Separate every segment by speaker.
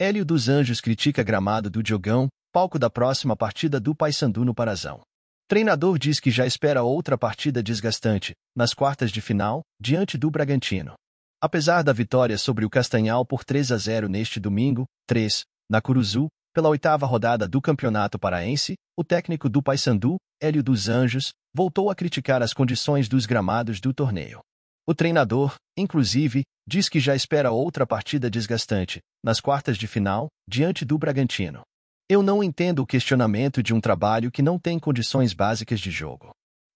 Speaker 1: Hélio dos Anjos critica gramado do Diogão, palco da próxima partida do Paysandu no Parazão. Treinador diz que já espera outra partida desgastante, nas quartas de final, diante do Bragantino. Apesar da vitória sobre o Castanhal por 3 a 0 neste domingo, 3, na Curuzu, pela oitava rodada do Campeonato Paraense, o técnico do Paysandu, Hélio dos Anjos, voltou a criticar as condições dos gramados do torneio. O treinador, inclusive, diz que já espera outra partida desgastante, nas quartas de final, diante do Bragantino. Eu não entendo o questionamento de um trabalho que não tem condições básicas de jogo.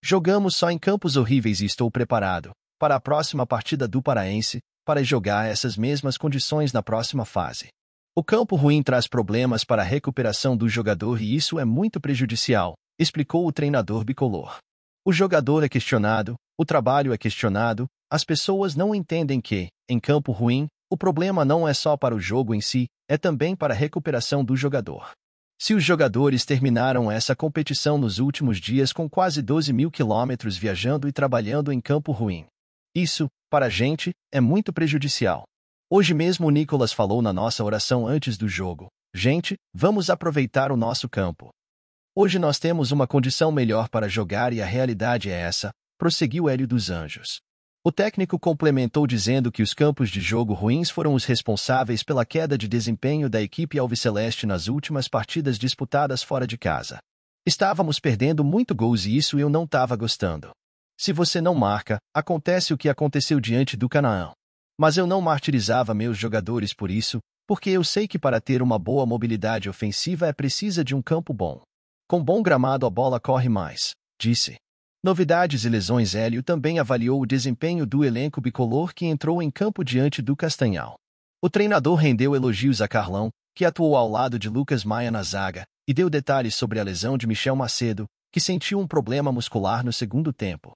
Speaker 1: Jogamos só em campos horríveis e estou preparado, para a próxima partida do Paraense, para jogar essas mesmas condições na próxima fase. O campo ruim traz problemas para a recuperação do jogador e isso é muito prejudicial, explicou o treinador bicolor. O jogador é questionado, o trabalho é questionado, as pessoas não entendem que, em campo ruim, o problema não é só para o jogo em si, é também para a recuperação do jogador. Se os jogadores terminaram essa competição nos últimos dias com quase 12 mil quilômetros viajando e trabalhando em campo ruim, isso, para a gente, é muito prejudicial. Hoje mesmo o Nicolas falou na nossa oração antes do jogo: gente, vamos aproveitar o nosso campo. Hoje nós temos uma condição melhor para jogar e a realidade é essa, prosseguiu Hélio dos Anjos. O técnico complementou dizendo que os campos de jogo ruins foram os responsáveis pela queda de desempenho da equipe alviceleste nas últimas partidas disputadas fora de casa. Estávamos perdendo muito gols e isso eu não estava gostando. Se você não marca, acontece o que aconteceu diante do Canaã. Mas eu não martirizava meus jogadores por isso, porque eu sei que para ter uma boa mobilidade ofensiva é precisa de um campo bom. Com bom gramado a bola corre mais, disse. Novidades e lesões Hélio também avaliou o desempenho do elenco bicolor que entrou em campo diante do Castanhal. O treinador rendeu elogios a Carlão, que atuou ao lado de Lucas Maia na zaga, e deu detalhes sobre a lesão de Michel Macedo, que sentiu um problema muscular no segundo tempo.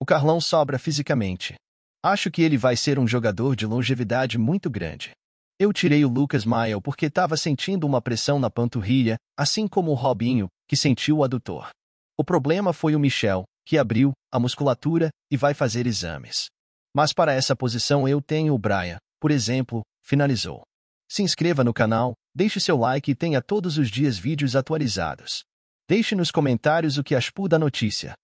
Speaker 1: O Carlão sobra fisicamente. Acho que ele vai ser um jogador de longevidade muito grande. Eu tirei o Lucas Maia porque estava sentindo uma pressão na panturrilha, assim como o Robinho, que sentiu o adutor. O problema foi o Michel, que abriu a musculatura e vai fazer exames. Mas para essa posição eu tenho o Brian, por exemplo, finalizou. Se inscreva no canal, deixe seu like e tenha todos os dias vídeos atualizados. Deixe nos comentários o que achou da notícia.